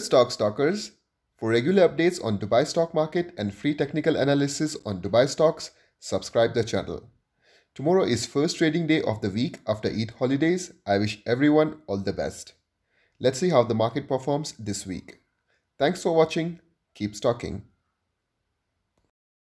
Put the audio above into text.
Stock Stalkers. For regular updates on Dubai stock market and free technical analysis on Dubai stocks, subscribe the channel. Tomorrow is first trading day of the week after Eid holidays. I wish everyone all the best. Let's see how the market performs this week. Thanks for watching. Keep stalking.